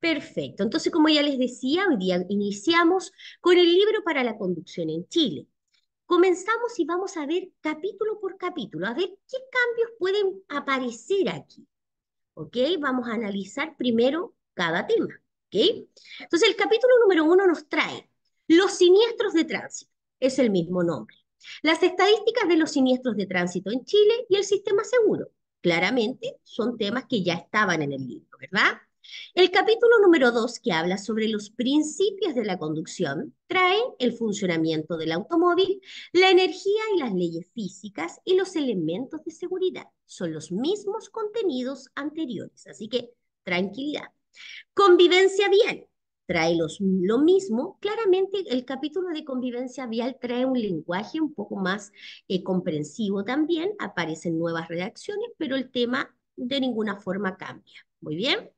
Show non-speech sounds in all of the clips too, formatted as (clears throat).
Perfecto. Entonces, como ya les decía, hoy día iniciamos con el libro para la conducción en Chile. Comenzamos y vamos a ver capítulo por capítulo, a ver qué cambios pueden aparecer aquí. ¿Ok? Vamos a analizar primero cada tema. ¿Ok? Entonces, el capítulo número uno nos trae los siniestros de tránsito. Es el mismo nombre. Las estadísticas de los siniestros de tránsito en Chile y el sistema seguro. Claramente son temas que ya estaban en el libro, ¿verdad? El capítulo número 2, que habla sobre los principios de la conducción, trae el funcionamiento del automóvil, la energía y las leyes físicas y los elementos de seguridad. Son los mismos contenidos anteriores, así que tranquilidad. Convivencia vial trae lo mismo. Claramente el capítulo de convivencia vial trae un lenguaje un poco más eh, comprensivo también, aparecen nuevas reacciones, pero el tema de ninguna forma cambia. Muy bien.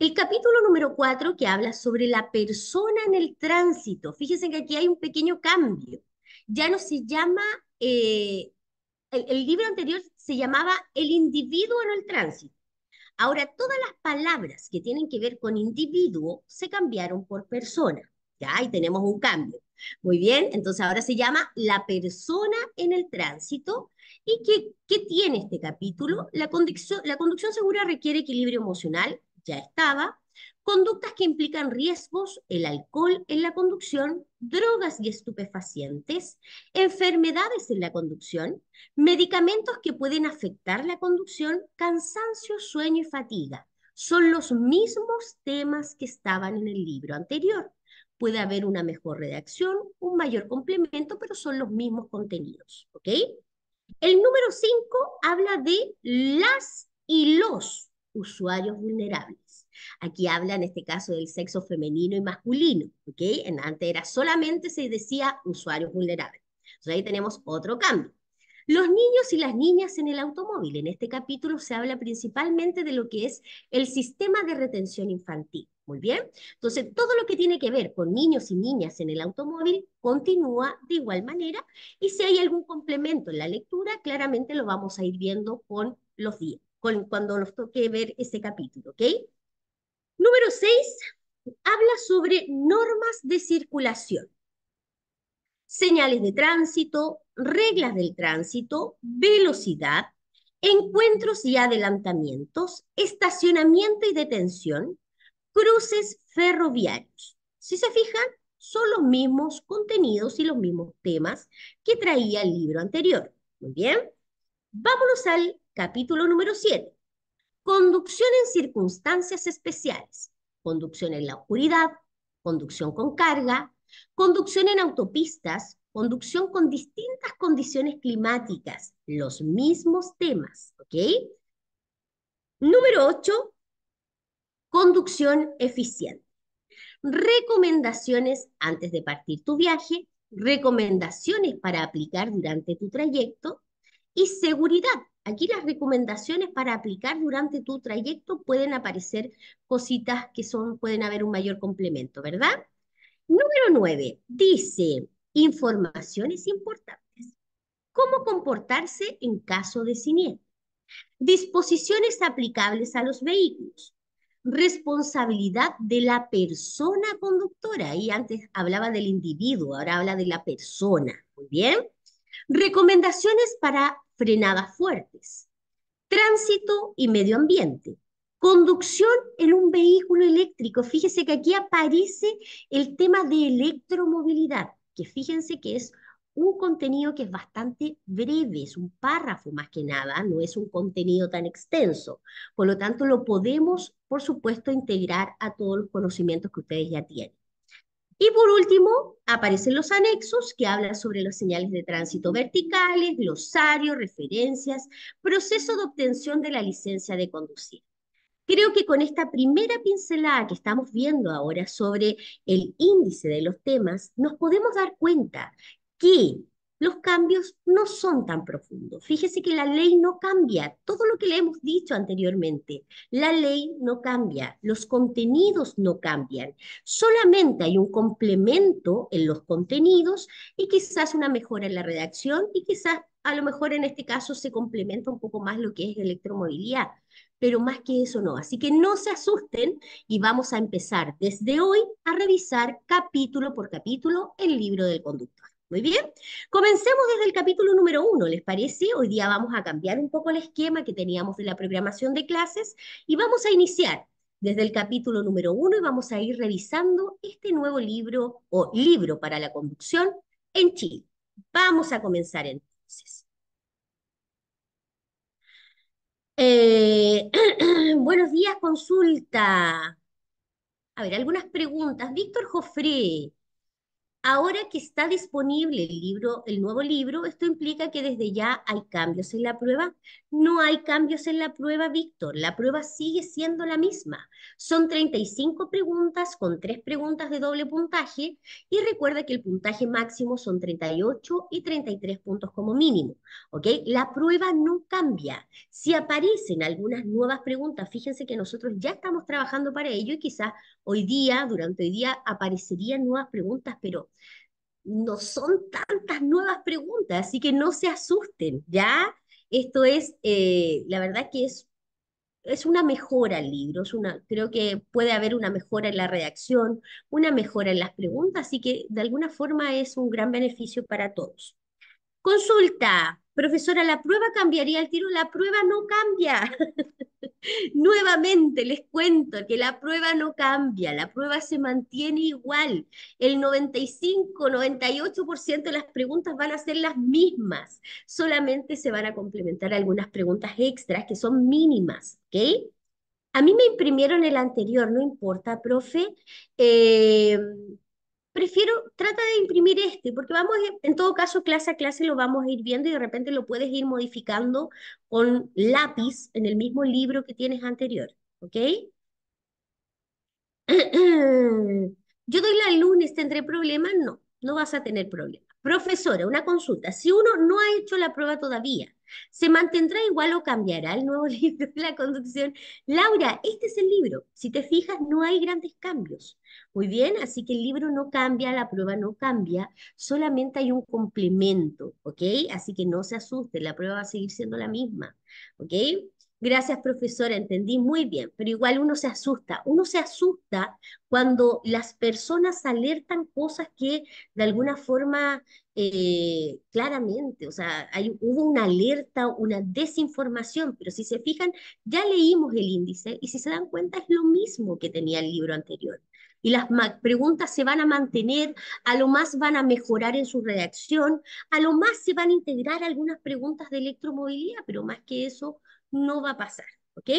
El capítulo número cuatro, que habla sobre la persona en el tránsito. Fíjense que aquí hay un pequeño cambio. Ya no se llama, eh, el, libro anterior se llamaba El individuo en el tránsito. Ahora, todas las palabras que tienen que ver con individuo se cambiaron por persona. Ya, ahí tenemos un cambio. Muy bien, entonces ahora se llama La persona en el tránsito. ¿Y qué, tiene este capítulo? la conducción segura requiere equilibrio emocional, ya estaba, conductas que implican riesgos, el alcohol en la conducción, drogas y estupefacientes, enfermedades en la conducción, medicamentos que pueden afectar la conducción, cansancio, sueño y fatiga. Son los mismos temas que estaban en el libro anterior. Puede haber una mejor redacción, un mayor complemento, pero son los mismos contenidos. ¿ok? El número 5 habla de las y los usuarios vulnerables. Aquí habla en este caso del sexo femenino y masculino, ¿ok? En antes era solamente se decía usuarios vulnerables. Entonces ahí tenemos otro cambio. Los niños y las niñas en el automóvil. En este capítulo se habla principalmente de lo que es el sistema de retención infantil. Muy bien. Entonces, todo lo que tiene que ver con niños y niñas en el automóvil continúa de igual manera y si hay algún complemento en la lectura, claramente lo vamos a ir viendo con los días cuando nos toque ver ese capítulo, ¿ok? Número 6, habla sobre normas de circulación, señales de tránsito, reglas del tránsito, velocidad, encuentros y adelantamientos, estacionamiento y detención, cruces ferroviarios. Si se fijan, son los mismos contenidos y los mismos temas que traía el libro anterior. Muy bien. Vámonos al capítulo número 7. Conducción en circunstancias especiales. Conducción en la oscuridad, conducción con carga, conducción en autopistas, conducción con distintas condiciones climáticas, los mismos temas, ¿ok? Número 8, conducción eficiente. Recomendaciones antes de partir tu viaje, recomendaciones para aplicar durante tu trayecto y seguridad. Aquí las recomendaciones para aplicar durante tu trayecto pueden aparecer cositas que son, pueden haber un mayor complemento, ¿verdad? Número 9. Dice, informaciones importantes. ¿Cómo comportarse en caso de siniestro? Disposiciones aplicables a los vehículos. Responsabilidad de la persona conductora. Y antes hablaba del individuo, ahora habla de la persona. Muy bien. Recomendaciones para frenadas fuertes, tránsito y medio ambiente, conducción en un vehículo eléctrico. Fíjese que aquí aparece el tema de electromovilidad, que fíjense que es un contenido que es bastante breve, es un párrafo más que nada, no es un contenido tan extenso. Por lo tanto, lo podemos, por supuesto, integrar a todos los conocimientos que ustedes ya tienen. Y por último, aparecen los anexos que hablan sobre los señales de tránsito verticales, glosario, referencias, proceso de obtención de la licencia de conducir. Creo que con esta primera pincelada que estamos viendo ahora sobre el índice de los temas, nos podemos dar cuenta que los cambios no son tan profundos. Fíjese que la ley no cambia, todo lo que le hemos dicho anteriormente, la ley no cambia, los contenidos no cambian, solamente hay un complemento en los contenidos y quizás una mejora en la redacción y quizás a lo mejor en este caso se complementa un poco más lo que es electromovilidad, pero más que eso no. Así que no se asusten y vamos a empezar desde hoy a revisar capítulo por capítulo el libro del conductor. Muy bien, comencemos desde el capítulo número uno, ¿les parece? Hoy día vamos a cambiar un poco el esquema que teníamos de la programación de clases y vamos a iniciar desde el capítulo número uno y vamos a ir revisando este nuevo libro o libro para la conducción en Chile. Vamos a comenzar entonces. Eh, (clears throat) buenos días, consulta. A ver, algunas preguntas. Víctor Jofré, Ahora que está disponible el libro, el nuevo libro, esto implica que desde ya hay cambios en la prueba. No hay cambios en la prueba, Víctor. La prueba sigue siendo la misma. Son 35 preguntas con tres preguntas de doble puntaje y recuerda que el puntaje máximo son 38 y 33 puntos como mínimo. ¿ok? La prueba no cambia. Si aparecen algunas nuevas preguntas, fíjense que nosotros ya estamos trabajando para ello y quizás hoy día, durante hoy día, aparecerían nuevas preguntas, pero no son tantas nuevas preguntas, así que no se asusten, ¿ya? Esto es, eh, la verdad que es, es una mejora al libro, una, creo que puede haber una mejora en la redacción, una mejora en las preguntas, así que de alguna forma es un gran beneficio para todos. Consulta, profesora, ¿la prueba cambiaría el tiro? La prueba no cambia. (laughs) Nuevamente les cuento que la prueba no cambia, la prueba se mantiene igual. El 95-98% de las preguntas van a ser las mismas, solamente se van a complementar algunas preguntas extras que son mínimas, ¿ok? A mí me imprimieron el anterior, no importa, profe. Eh, prefiero, trata de imprimir este, porque vamos, en todo caso, clase a clase lo vamos a ir viendo y de repente lo puedes ir modificando con lápiz en el mismo libro que tienes anterior, ¿ok? (clears throat) Yo doy la lunes, ¿tendré problemas No, no vas a tener problemas. Profesora, una consulta. Si uno no ha hecho la prueba todavía, ¿se mantendrá igual o cambiará el nuevo (laughs) libro de la conducción? Laura, este es el libro. Si te fijas, no hay grandes cambios. Muy bien, así que el libro no cambia, la prueba no cambia, solamente hay un complemento, ¿ok? Así que no se asuste, la prueba va a seguir siendo la misma, ¿ok? Gracias, profesora, entendí muy bien, pero igual uno se asusta. Uno se asusta cuando las personas alertan cosas que de alguna forma, eh, claramente, o sea, hubo una alerta, una desinformación, pero si se fijan, ya leímos el índice y si se dan cuenta es lo mismo que tenía el libro anterior. Y las preguntas se van a mantener, a lo más van a mejorar en su redacción, a lo más se van a integrar algunas preguntas de electromovilidad, pero más que eso no va a pasar, ¿ok?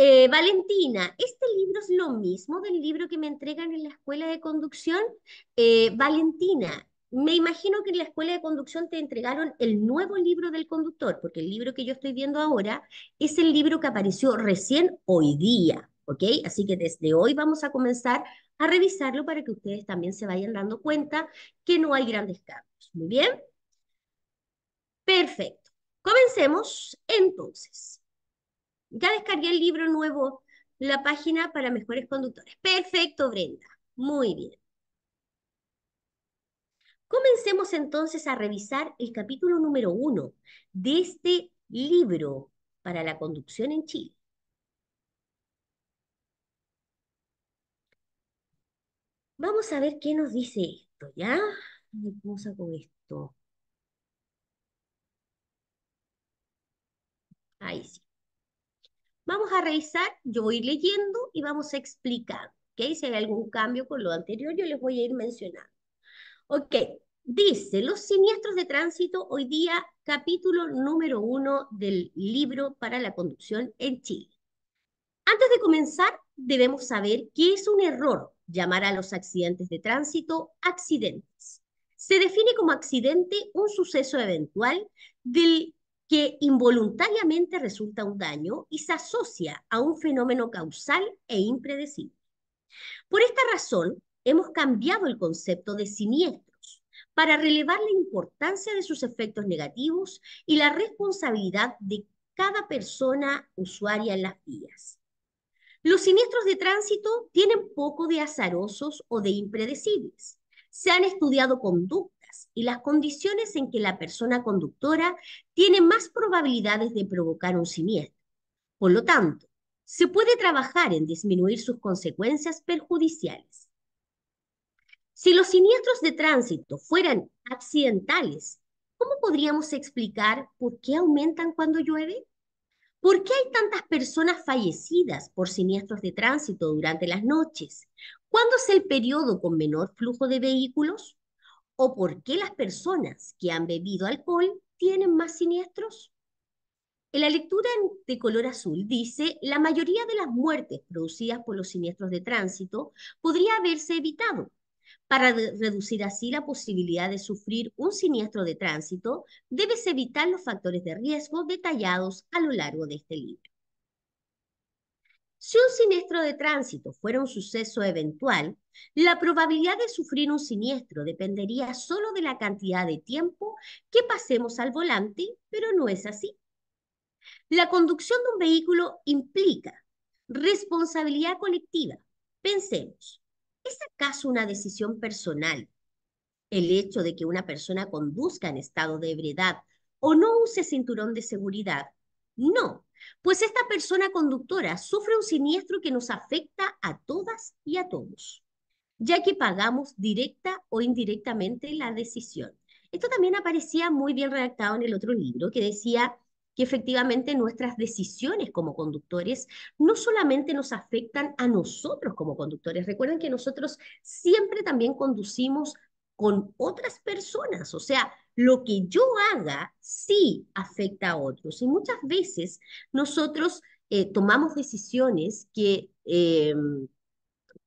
Eh, Valentina, ¿este libro es lo mismo del libro que me entregan en la escuela de conducción? Eh, Valentina, me imagino que en la escuela de conducción te entregaron el nuevo libro del conductor, porque el libro que yo estoy viendo ahora es el libro que apareció recién hoy día, ¿ok? Así que desde hoy vamos a comenzar a revisarlo para que ustedes también se vayan dando cuenta que no hay grandes cambios. Muy bien. Perfecto. Comencemos entonces. Ya descargué el libro nuevo, la página para mejores conductores. Perfecto, Brenda. Muy bien. Comencemos entonces a revisar el capítulo número uno de este libro para la conducción en Chile. Vamos a ver qué nos dice esto, ¿ya? ¿Cómo con esto? Ahí sí. Vamos a revisar, yo voy leyendo y vamos a explicar. ¿okay? Si hay algún cambio con lo anterior, yo les voy a ir mencionando. Ok, dice, los siniestros de tránsito hoy día, capítulo número uno del libro para la conducción en Chile. Antes de comenzar, debemos saber que es un error llamar a los accidentes de tránsito accidentes. Se define como accidente un suceso eventual del que involuntariamente resulta un daño y se asocia a un fenómeno causal e impredecible. Por esta razón, hemos cambiado el concepto de siniestros para relevar la importancia de sus efectos negativos y la responsabilidad de cada persona usuaria en las vías. Los siniestros de tránsito tienen poco de azarosos o de impredecibles. Se han estudiado conductas y las condiciones en que la persona conductora tiene más probabilidades de provocar un siniestro. Por lo tanto, se puede trabajar en disminuir sus consecuencias perjudiciales. Si los siniestros de tránsito fueran accidentales, ¿cómo podríamos explicar por qué aumentan cuando llueve? ¿Por qué hay tantas personas fallecidas por siniestros de tránsito durante las noches? ¿Cuándo es el periodo con menor flujo de vehículos? ¿O por qué las personas que han bebido alcohol tienen más siniestros? En la lectura de color azul dice, la mayoría de las muertes producidas por los siniestros de tránsito podría haberse evitado para reducir así la posibilidad de sufrir un siniestro de tránsito, debes evitar los factores de riesgo detallados a lo largo de este libro. Si un siniestro de tránsito fuera un suceso eventual, la probabilidad de sufrir un siniestro dependería solo de la cantidad de tiempo que pasemos al volante, pero no es así. La conducción de un vehículo implica responsabilidad colectiva. Pensemos, ¿es acaso una decisión personal el hecho de que una persona conduzca en estado de ebriedad o no use cinturón de seguridad no, pues esta persona conductora sufre un siniestro que nos afecta a todas y a todos, ya que pagamos directa o indirectamente la decisión. Esto también aparecía muy bien redactado en el otro libro que decía que efectivamente nuestras decisiones como conductores no solamente nos afectan a nosotros como conductores, recuerden que nosotros siempre también conducimos con otras personas, o sea, lo que yo haga sí afecta a otros. Y muchas veces nosotros eh, tomamos decisiones que, em,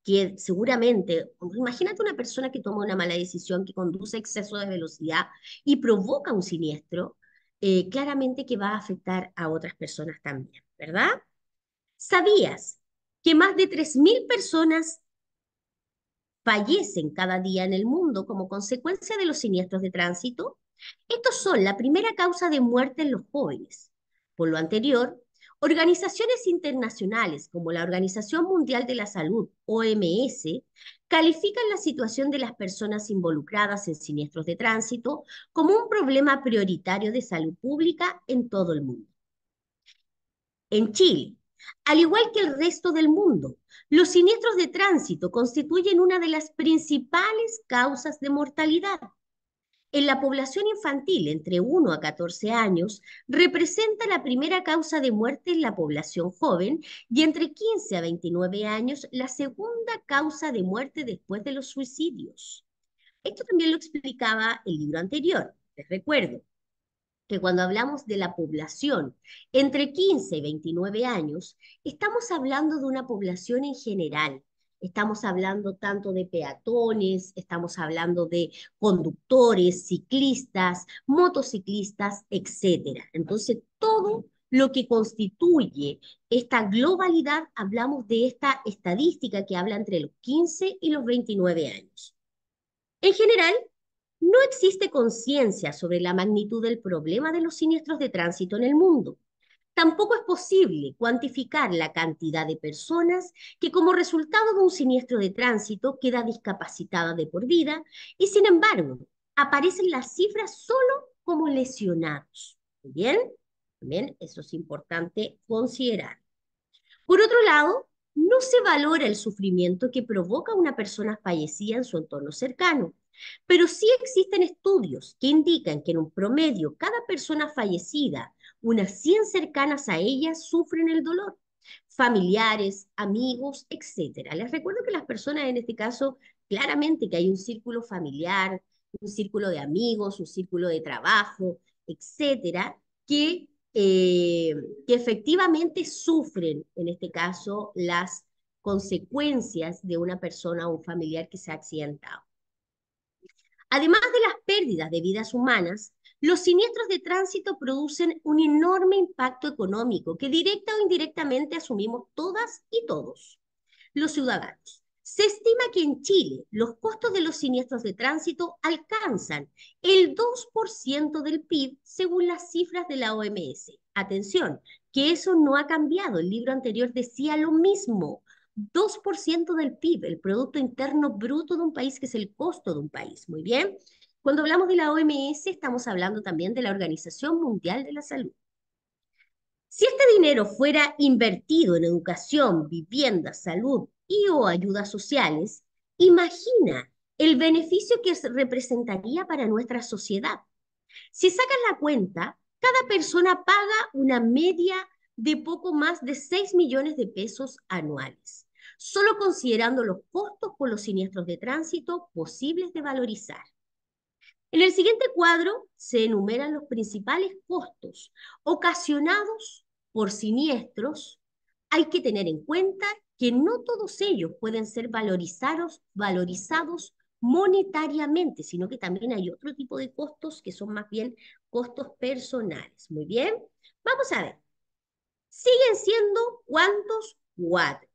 que seguramente, imagínate una persona que toma una mala decisión, que conduce a exceso de velocidad y provoca un siniestro, eh, claramente que va a afectar a otras personas también, ¿verdad? ¿Sabías que más de 3.000 personas fallecen cada día en el mundo como consecuencia de los siniestros de tránsito, estos son la primera causa de muerte en los jóvenes. Por lo anterior, organizaciones internacionales como la Organización Mundial de la Salud, OMS, califican la situación de las personas involucradas en siniestros de tránsito como un problema prioritario de salud pública en todo el mundo. En Chile, al igual que el resto del mundo. Los siniestros de tránsito constituyen una de las principales causas de mortalidad. En la población infantil entre 1 a 14 años, representa la primera causa de muerte en la población joven y entre 15 a 29 años, la segunda causa de muerte después de los suicidios. Esto también lo explicaba el libro anterior, les recuerdo que cuando hablamos de la población entre 15 y 29 años, estamos hablando de una población en general. Estamos hablando tanto de peatones, estamos hablando de conductores, ciclistas, motociclistas, etc. Entonces, todo lo que constituye esta globalidad, hablamos de esta estadística que habla entre los 15 y los 29 años. En general, no existe conciencia sobre la magnitud del problema de los siniestros de tránsito en el mundo. Tampoco es posible cuantificar la cantidad de personas que como resultado de un siniestro de tránsito queda discapacitada de por vida y sin embargo aparecen las cifras solo como lesionados. ¿Bien? También eso es importante considerar. Por otro lado, no se valora el sufrimiento que provoca una persona fallecida en su entorno cercano. Pero sí existen estudios que indican que en un promedio cada persona fallecida, unas 100 cercanas a ella sufren el dolor, familiares, amigos, etc. Les recuerdo que las personas en este caso, claramente que hay un círculo familiar, un círculo de amigos, un círculo de trabajo, etc., que, eh, que efectivamente sufren, en este caso, las consecuencias de una persona o un familiar que se ha accidentado. Además de las pérdidas de vidas humanas, los siniestros de tránsito producen un enorme impacto económico que directa o indirectamente asumimos todas y todos, los ciudadanos. Se estima que en Chile los costos de los siniestros de tránsito alcanzan el 2% del PIB según las cifras de la OMS. Atención, que eso no ha cambiado. El libro anterior decía lo mismo. 2% del PIB, el Producto Interno Bruto de un país, que es el costo de un país. Muy bien. Cuando hablamos de la OMS, estamos hablando también de la Organización Mundial de la Salud. Si este dinero fuera invertido en educación, vivienda, salud y o ayudas sociales, imagina el beneficio que representaría para nuestra sociedad. Si sacas la cuenta, cada persona paga una media de poco más de 6 millones de pesos anuales, solo considerando los costos por los siniestros de tránsito posibles de valorizar. En el siguiente cuadro se enumeran los principales costos ocasionados por siniestros. Hay que tener en cuenta que no todos ellos pueden ser valorizados, valorizados monetariamente, sino que también hay otro tipo de costos que son más bien costos personales. Muy bien, vamos a ver siguen siendo cuántos Cuatro.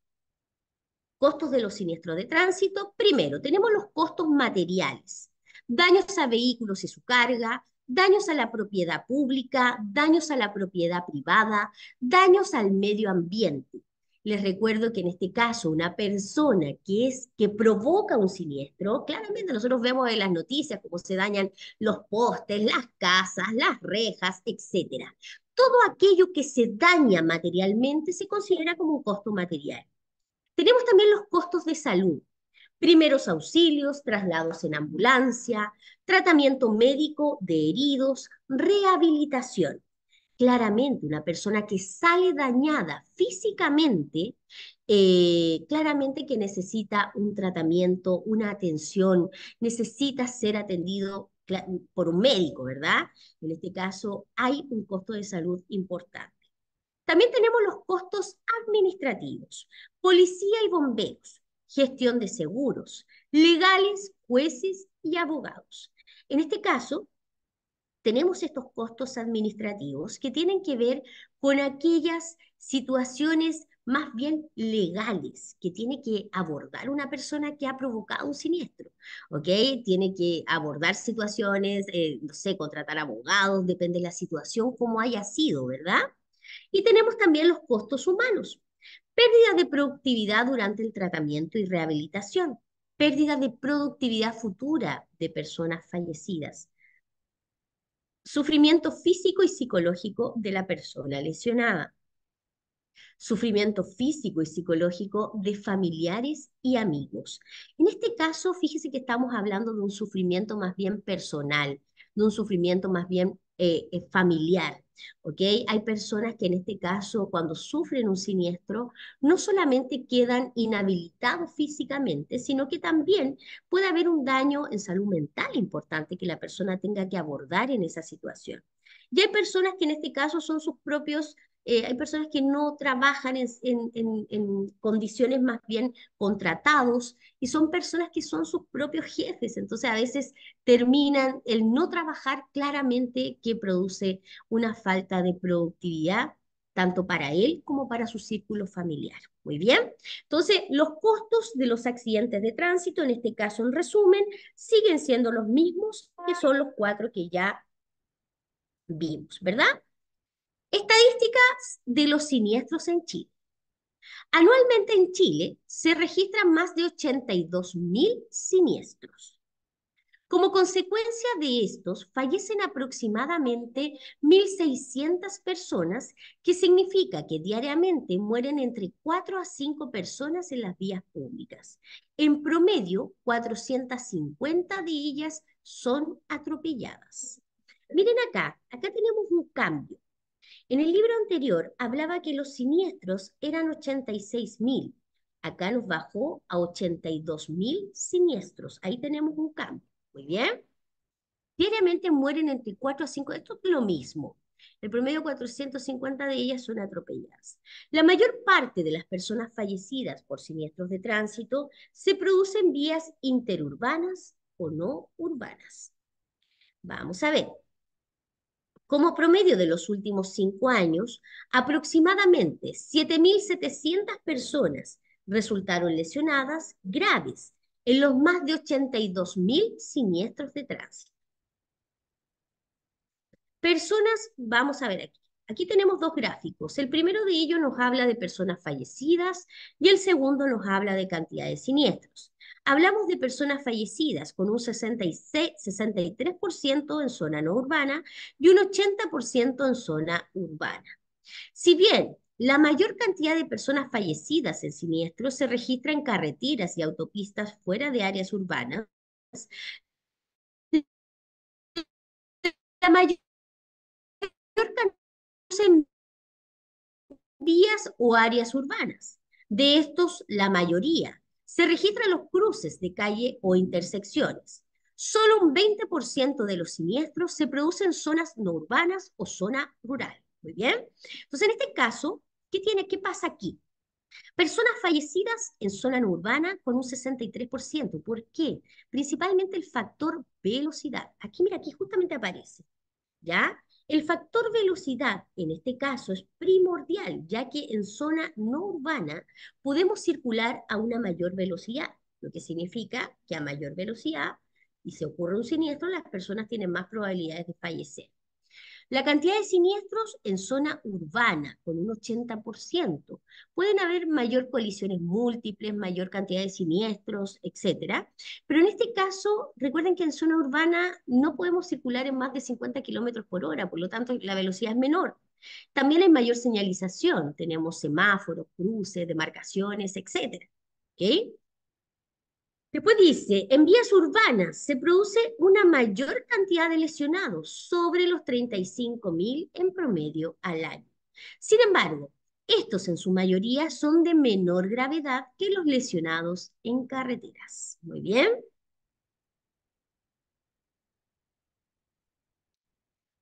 Costos de los siniestros de tránsito. Primero, tenemos los costos materiales. Daños a vehículos y su carga, daños a la propiedad pública, daños a la propiedad privada, daños al medio ambiente. Les recuerdo que en este caso una persona que es que provoca un siniestro, claramente nosotros vemos en las noticias cómo se dañan los postes, las casas, las rejas, etcétera todo aquello que se daña materialmente se considera como un costo material. Tenemos también los costos de salud, primeros auxilios, traslados en ambulancia, tratamiento médico de heridos, rehabilitación. Claramente, una persona que sale dañada físicamente, eh, claramente que necesita un tratamiento, una atención, necesita ser atendido por un médico, ¿verdad? En este caso hay un costo de salud importante. También tenemos los costos administrativos, policía y bomberos, gestión de seguros, legales, jueces y abogados. En este caso, tenemos estos costos administrativos que tienen que ver con aquellas situaciones más bien legales que tiene que abordar una persona que ha provocado un siniestro, ¿ok? Tiene que abordar situaciones, eh, no sé, contratar abogados, depende de la situación, como haya sido, ¿verdad? Y tenemos también los costos humanos, pérdida de productividad durante el tratamiento y rehabilitación, pérdida de productividad futura de personas fallecidas, sufrimiento físico y psicológico de la persona lesionada sufrimiento físico y psicológico de familiares y amigos. En este caso, fíjese que estamos hablando de un sufrimiento más bien personal, de un sufrimiento más bien eh, eh, familiar. ¿ok? Hay personas que en este caso, cuando sufren un siniestro, no solamente quedan inhabilitados físicamente, sino que también puede haber un daño en salud mental importante que la persona tenga que abordar en esa situación. Y hay personas que en este caso son sus propios eh, hay personas que no trabajan en, condiciones más bien contratados y son personas que son sus propios jefes, entonces a veces terminan el no trabajar claramente que produce una falta de productividad tanto para él como para su círculo familiar. Muy bien. Entonces, los costos de los accidentes de tránsito, en este caso en resumen, siguen siendo los mismos que son los cuatro que ya vimos, ¿verdad? Estadísticas de los siniestros en Chile. Anualmente en Chile se registran más de 82.000 siniestros. Como consecuencia de estos, fallecen aproximadamente 1.600 personas, que significa que diariamente mueren entre 4 a 5 personas en las vías públicas. En promedio, 450 de ellas son atropelladas. Miren acá, acá tenemos un cambio. En el libro anterior hablaba que los siniestros eran 86.000. Acá nos bajó a 82.000 siniestros. Ahí tenemos un cambio. Muy bien. Diariamente mueren entre 4 a 5. Esto es lo mismo. El promedio 450 de ellas son atropelladas. La mayor parte de las personas fallecidas por siniestros de tránsito se producen vías interurbanas o no urbanas. Vamos a ver, como promedio de los últimos cinco años, aproximadamente 7.700 personas resultaron lesionadas graves en los más de 82.000 siniestros de tránsito. Personas, vamos a ver aquí, Aquí tenemos dos gráficos. El primero de ellos nos habla de personas fallecidas y el segundo nos habla de cantidad de siniestros. Hablamos de personas fallecidas con un 63% en zona no urbana y un 80% en zona urbana. Si bien la mayor cantidad de personas fallecidas en siniestros se registra en carreteras y autopistas fuera de áreas urbanas, la mayor en vías o áreas urbanas. De estos, la mayoría. Se registran los cruces de calle o intersecciones. Solo un 20% de los siniestros se producen en zonas no urbanas o zona rural. Muy bien. Entonces, en este caso, ¿qué, tiene, qué pasa aquí? Personas fallecidas en zona no urbana con un 63%. ¿Por qué? Principalmente el factor velocidad. Aquí, mira, aquí justamente aparece. ¿Ya? El factor velocidad, en este caso, es primordial, ya que en zona no urbana podemos circular a una mayor velocidad, lo que significa que a mayor velocidad, y se ocurre un siniestro, las personas tienen más probabilidades de fallecer. La cantidad de siniestros en zona urbana, con un 80%. Pueden haber mayor colisiones múltiples, mayor cantidad de siniestros, etc. Pero en este caso, recuerden que en zona urbana no podemos circular en más de 50 kilómetros por hora, por lo tanto la velocidad es menor. También hay mayor señalización, tenemos semáforos, cruces, demarcaciones, etc. ¿Okay? Después dice, en vías urbanas se produce una mayor cantidad de lesionados, sobre los 35.000 en promedio al año. Sin embargo, estos en su mayoría son de menor gravedad que los lesionados en carreteras. Muy bien.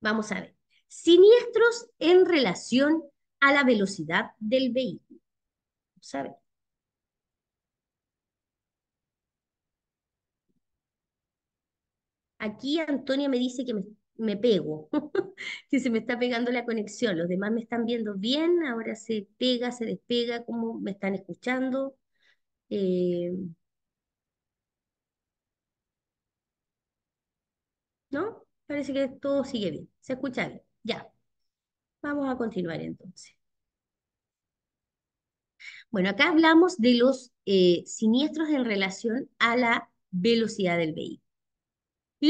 Vamos a ver. Siniestros en relación a la velocidad del vehículo. Vamos a ver. Aquí Antonia me dice que me, pego, (laughs) que se me está pegando la conexión. Los demás me están viendo bien, ahora se pega, se despega, cómo me están escuchando. Eh, ¿No? Parece que todo sigue bien, se escucha bien. Ya, vamos a continuar entonces. Bueno, acá hablamos de los eh, siniestros en relación a la velocidad del vehículo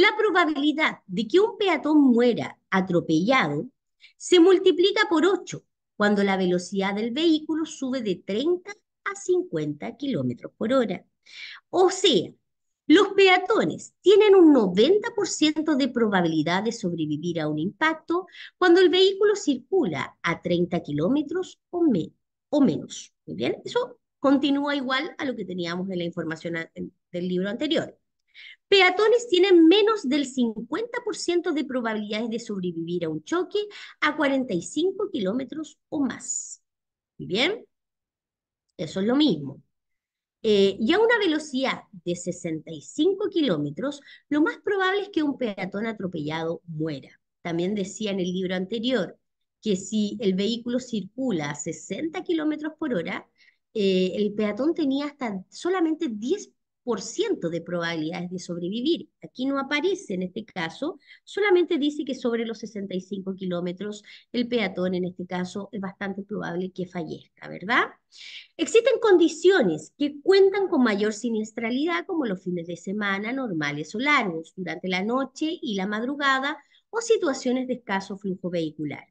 la probabilidad de que un peatón muera atropellado se multiplica por 8 cuando la velocidad del vehículo sube de 30 a 50 kilómetros por hora. O sea, los peatones tienen un 90% de probabilidad de sobrevivir a un impacto cuando el vehículo circula a 30 kilómetros o, o, menos. ¿Muy bien? Eso continúa igual a lo que teníamos en la información del libro anterior. Peatones tienen menos del 50% de probabilidades de sobrevivir a un choque a 45 kilómetros o más. ¿Bien? Eso es lo mismo. Eh, y a una velocidad de 65 kilómetros, lo más probable es que un peatón atropellado muera. También decía en el libro anterior que si el vehículo circula a 60 kilómetros por hora, eh, el peatón tenía hasta solamente 10 de probabilidades de sobrevivir. Aquí no aparece en este caso, solamente dice que sobre los 65 kilómetros el peatón en este caso es bastante probable que fallezca, ¿verdad? Existen condiciones que cuentan con mayor siniestralidad como los fines de semana normales o largos, durante la noche y la madrugada o situaciones de escaso flujo vehicular.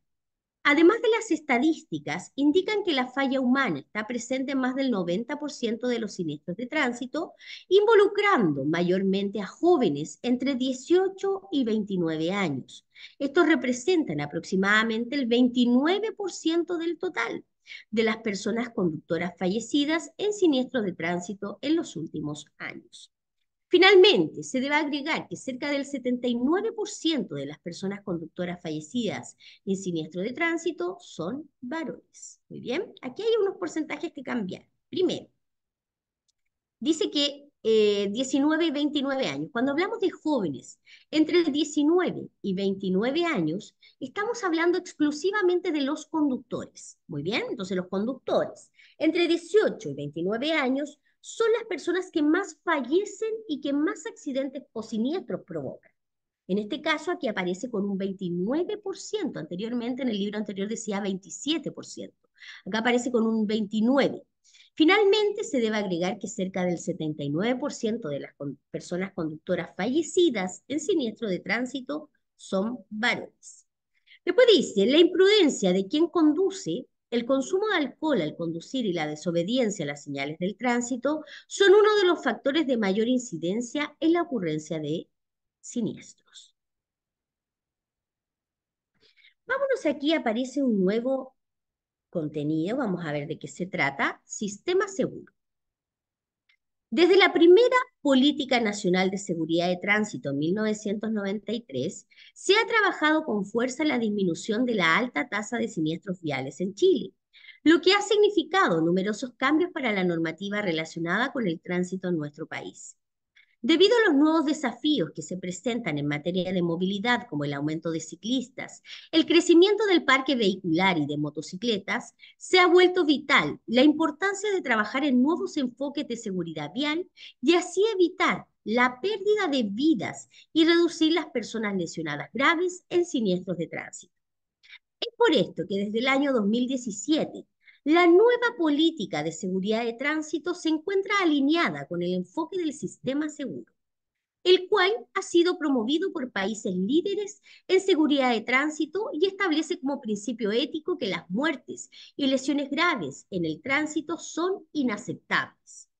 Además de las estadísticas, indican que la falla humana está presente en más del 90% de los siniestros de tránsito, involucrando mayormente a jóvenes entre 18 y 29 años. Estos representan aproximadamente el 29% del total de las personas conductoras fallecidas en siniestros de tránsito en los últimos años. Finalmente, se debe agregar que cerca del 79% de las personas conductoras fallecidas en siniestro de tránsito son varones. Muy bien, aquí hay unos porcentajes que cambiar. Primero, dice que 19 eh, y 29 años. Cuando hablamos de jóvenes entre 19 y 29 años, estamos hablando exclusivamente de los conductores. Muy bien, entonces los conductores entre 18 y 29 años son las personas que más fallecen y que más accidentes o siniestros provocan. En este caso aquí aparece con un 29%, anteriormente en el libro anterior decía 27%, acá aparece con un 29%. Finalmente, se debe agregar que cerca del 79% de las personas conductoras fallecidas en siniestro de tránsito son varones. Después dice, la imprudencia de quien conduce el consumo de alcohol al conducir y la desobediencia a las señales del tránsito son uno de los factores de mayor incidencia en la ocurrencia de siniestros. Vámonos aquí, aparece un nuevo contenido, vamos a ver de qué se trata, sistema seguro. Desde la primera Política Nacional de Seguridad de Tránsito en 1993, se ha trabajado con fuerza la disminución de la alta tasa de siniestros viales en Chile, lo que ha significado numerosos cambios para la normativa relacionada con el tránsito en nuestro país. Debido a los nuevos desafíos que se presentan en materia de movilidad, como el aumento de ciclistas, el crecimiento del parque vehicular y de motocicletas, se ha vuelto vital la importancia de trabajar en nuevos enfoques de seguridad vial y así evitar la pérdida de vidas y reducir las personas lesionadas graves en siniestros de tránsito. Es por esto que desde el año 2017 la nueva política de seguridad de tránsito se encuentra alineada con el enfoque del sistema seguro, el cual ha sido promovido por países líderes en seguridad de tránsito y establece como principio ético que las muertes y lesiones graves en el tránsito son inaceptables.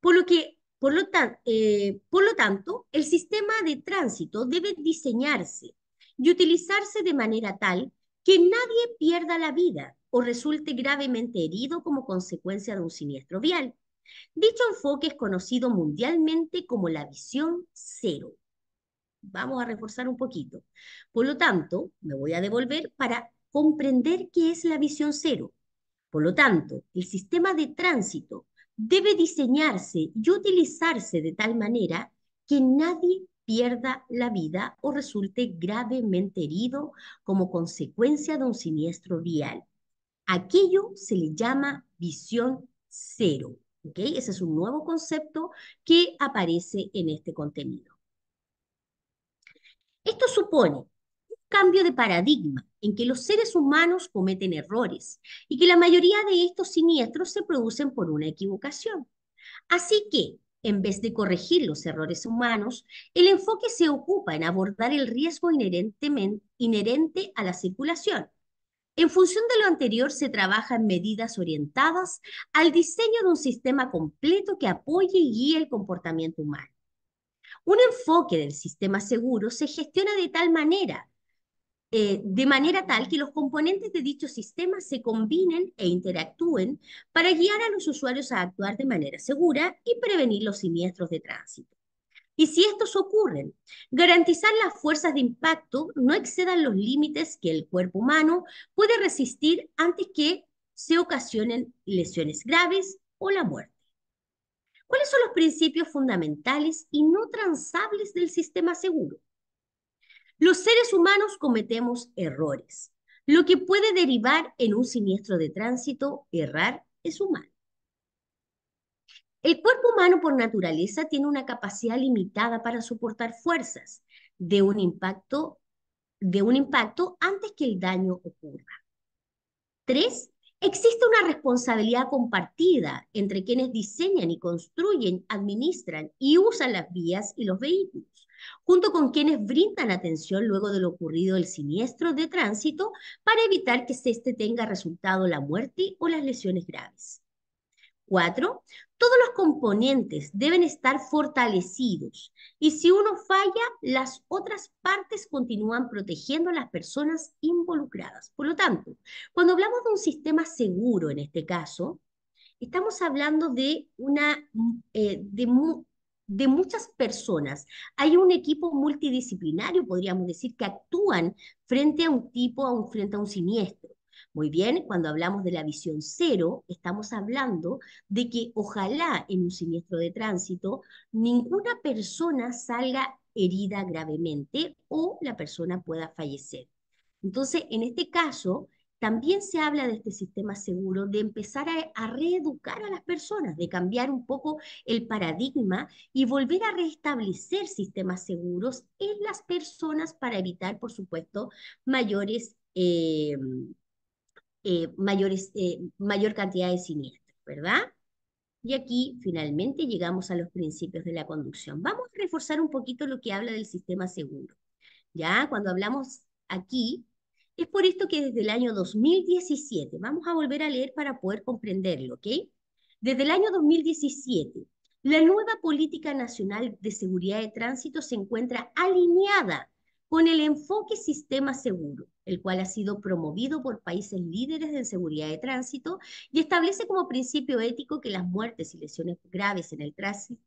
Por lo que por lo, eh, tanto, el sistema de tránsito debe diseñarse y utilizarse de manera tal que nadie pierda la vida o resulte gravemente herido como consecuencia de un siniestro vial. Dicho enfoque es conocido mundialmente como la visión cero. Vamos a reforzar un poquito. Por lo tanto, me voy a devolver para comprender qué es la visión cero. Por lo tanto, el sistema de tránsito debe diseñarse y utilizarse de tal manera que nadie pierda la vida o resulte gravemente herido como consecuencia de un siniestro vial. Aquello se le llama visión cero. ¿okay? Ese es un nuevo concepto que aparece en este contenido. Esto supone un cambio de paradigma en que los seres humanos cometen errores y que la mayoría de estos siniestros se producen por una equivocación. Así que en vez de corregir los errores humanos, el enfoque se ocupa en abordar el riesgo inherente a la circulación. En función de lo anterior, se trabaja en medidas orientadas al diseño de un sistema completo que apoye y guíe el comportamiento humano. Un enfoque del sistema seguro se gestiona de tal manera eh, de manera tal que los componentes de dicho sistema se combinen e interactúen para guiar a los usuarios a actuar de manera segura y prevenir los siniestros de tránsito. Y si estos ocurren, garantizar las fuerzas de impacto no excedan los límites que el cuerpo humano puede resistir antes que se ocasionen lesiones graves o la muerte. ¿Cuáles son los principios fundamentales y no transables del sistema seguro? Los seres humanos cometemos errores. Lo que puede derivar en un siniestro de tránsito, errar, es humano. El cuerpo humano por naturaleza tiene una capacidad limitada para soportar fuerzas de un impacto, antes que el daño ocurra. Tres, existe una responsabilidad compartida entre quienes diseñan y construyen, administran y usan las vías y los vehículos junto con quienes brindan atención luego de lo ocurrido el siniestro de tránsito para evitar que este tenga resultado la muerte o las lesiones graves. Cuatro, Todos los componentes deben estar fortalecidos y si uno falla, las otras partes continúan protegiendo a las personas involucradas. Por lo tanto, cuando hablamos de un sistema seguro en este caso, estamos hablando de, una, eh, de muchas personas. Hay un equipo multidisciplinario, podríamos decir, que actúan frente a un tipo, a un, frente a un siniestro. Muy bien, cuando hablamos de la visión cero, estamos hablando de que ojalá en un siniestro de tránsito ninguna persona salga herida gravemente o la persona pueda fallecer. Entonces, en este caso, también se habla de este sistema seguro, de empezar a, reeducar a las personas, de cambiar un poco el paradigma y volver a restablecer sistemas seguros en las personas para evitar, por supuesto, mayores, eh, eh, mayores, eh, mayor cantidad de siniestros, ¿verdad? Y aquí finalmente llegamos a los principios de la conducción. Vamos a reforzar un poquito lo que habla del sistema seguro. Ya, cuando hablamos aquí es por esto que desde el año 2017, vamos a volver a leer para poder comprenderlo, ¿ok? Desde el año 2017, la nueva Política Nacional de Seguridad de Tránsito se encuentra alineada con el enfoque Sistema Seguro, el cual ha sido promovido por países líderes en seguridad de tránsito y establece como principio ético que las muertes y lesiones graves en el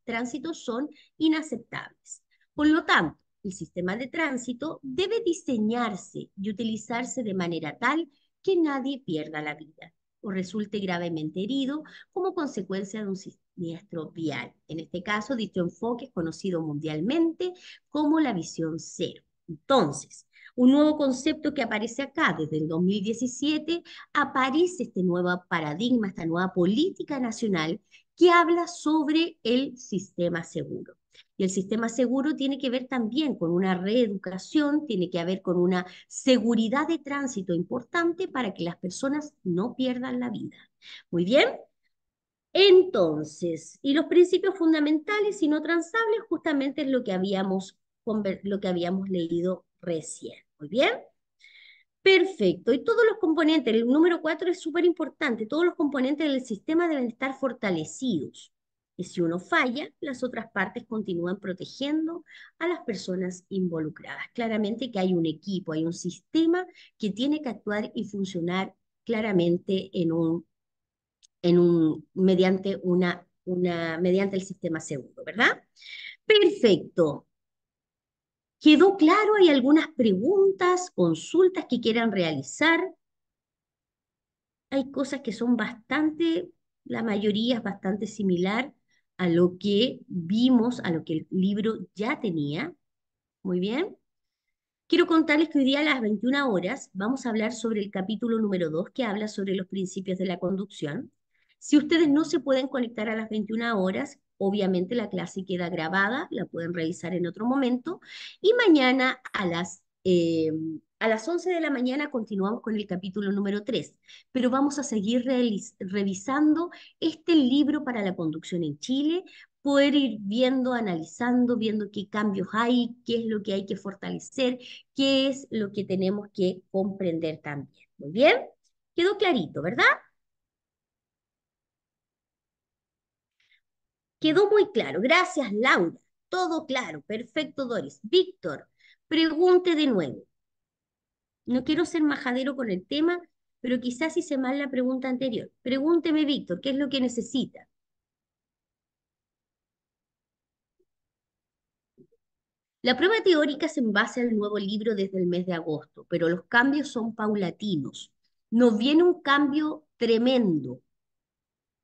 tránsito son inaceptables. Por lo tanto, el sistema de tránsito debe diseñarse y utilizarse de manera tal que nadie pierda la vida o resulte gravemente herido como consecuencia de un siniestro vial. En este caso, dicho enfoque es conocido mundialmente como la visión cero. Entonces, un nuevo concepto que aparece acá desde el 2017, aparece este nuevo paradigma, esta nueva política nacional que habla sobre el sistema seguro. Y el sistema seguro tiene que ver también con una reeducación, tiene que ver con una seguridad de tránsito importante para que las personas no pierdan la vida. Muy bien. Entonces, y los principios fundamentales y no transables justamente es lo que habíamos, lo que habíamos leído recién. Muy bien. Perfecto. Y todos los componentes, el número cuatro es súper importante, todos los componentes del sistema deben estar fortalecidos. Y si uno falla, las otras partes continúan protegiendo a las personas involucradas. Claramente que hay un equipo, hay un sistema que tiene que actuar y funcionar claramente en un, en un, mediante, una, una, mediante el sistema seguro, ¿verdad? Perfecto. ¿Quedó claro? ¿Hay algunas preguntas, consultas que quieran realizar? Hay cosas que son bastante, la mayoría es bastante similar a lo que vimos, a lo que el libro ya tenía. Muy bien. Quiero contarles que hoy día a las 21 horas vamos a hablar sobre el capítulo número 2 que habla sobre los principios de la conducción. Si ustedes no se pueden conectar a las 21 horas, obviamente la clase queda grabada, la pueden revisar en otro momento. Y mañana a las eh, a las 11 de la mañana continuamos con el capítulo número 3, pero vamos a seguir revisando este libro para la conducción en Chile, poder ir viendo, analizando, viendo qué cambios hay, qué es lo que hay que fortalecer, qué es lo que tenemos que comprender también. Muy bien, quedó clarito, ¿verdad? Quedó muy claro. Gracias, Laura. Todo claro. Perfecto, Doris. Víctor, pregunte de nuevo. No quiero ser majadero con el tema, pero quizás hice mal la pregunta anterior. Pregúnteme, Víctor, ¿qué es lo que necesita? La prueba teórica se envase al nuevo libro desde el mes de agosto, pero los cambios son paulatinos. Nos viene un cambio tremendo.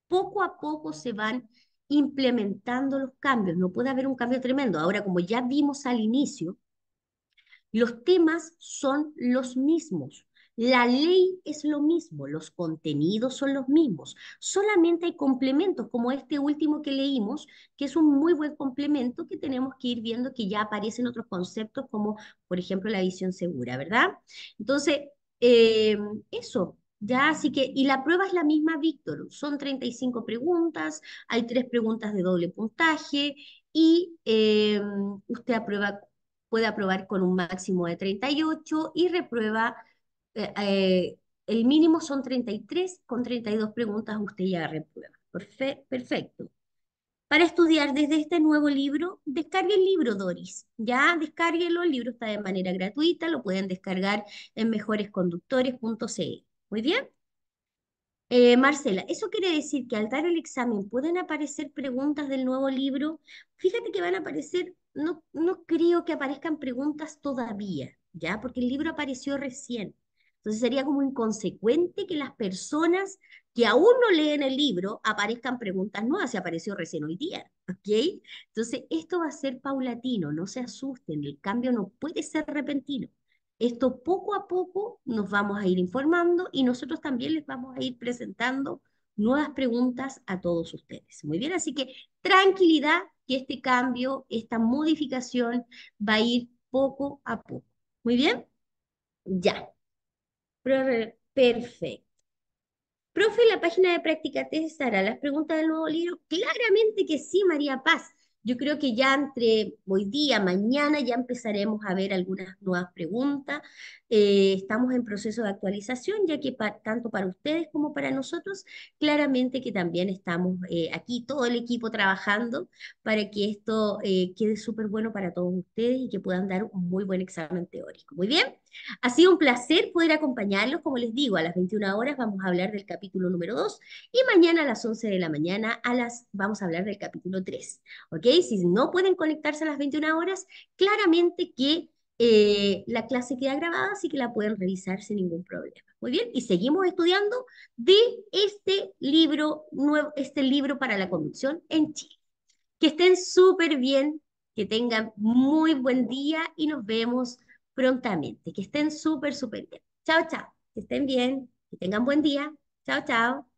Poco a poco se van implementando los cambios. No puede haber un cambio tremendo. Ahora, como ya vimos al inicio, los temas son los mismos. La ley es lo mismo, los contenidos son los mismos. Solamente hay complementos como este último que leímos, que es un muy buen complemento que tenemos que ir viendo que ya aparecen otros conceptos como, por ejemplo, la visión segura, ¿verdad? Entonces, em, eso, ya, así que, y la prueba es la misma, Víctor. Son 35 preguntas, hay tres preguntas de doble puntaje y em, usted aprueba puede aprobar con un máximo de 38 y reprueba, eh, eh, el mínimo son 33, con 32 preguntas usted ya reprueba. perfecto. Para estudiar desde este nuevo libro, descargue el libro Doris, ya descárguelo, el libro está de manera gratuita, lo pueden descargar en mejoresconductores.cl. E. Muy bien. Eh, Marcela, eso quiere decir que al dar el examen pueden aparecer preguntas del nuevo libro. Fíjate que van a aparecer no, creo que aparezcan preguntas todavía, ¿ya? Porque el libro apareció recién. Entonces sería como inconsecuente que las personas que aún no leen el libro aparezcan preguntas nuevas, se apareció recién hoy día, ¿ok? Entonces esto va a ser paulatino, no se asusten, el cambio no puede ser repentino. Esto poco a poco nos vamos a ir informando y nosotros también les vamos a ir presentando nuevas preguntas a todos ustedes. Muy bien, así que tranquilidad que este cambio, esta modificación va a ir poco a poco. Muy bien, ya. Perfecto. Profe, la página de práctica te estará las preguntas del nuevo libro. Claramente que sí, María Paz. Yo creo que ya entre hoy día, mañana, ya empezaremos a ver algunas nuevas preguntas. Eh, estamos en proceso de actualización, ya que tanto para ustedes como para nosotros, claramente que también estamos eh, aquí, todo el equipo trabajando para que esto eh, quede súper bueno para todos ustedes y que puedan dar un muy buen examen teórico. Muy bien. Ha sido un placer poder acompañarlos. Como les digo, a las 21 horas vamos a hablar del capítulo número 2 y mañana a las 11 de la mañana a las, vamos a hablar del capítulo 3. ¿Ok? Si no pueden conectarse a las 21 horas, claramente que eh, la clase queda grabada, así que la pueden revisar sin ningún problema. Muy bien, y seguimos estudiando de este libro nuevo, este libro para la conducción en Chile. Que estén súper bien, que tengan muy buen día y nos vemos prontamente. Que estén súper, súper bien. Chao, chao. Que estén bien. Que tengan buen día. Chao, chao.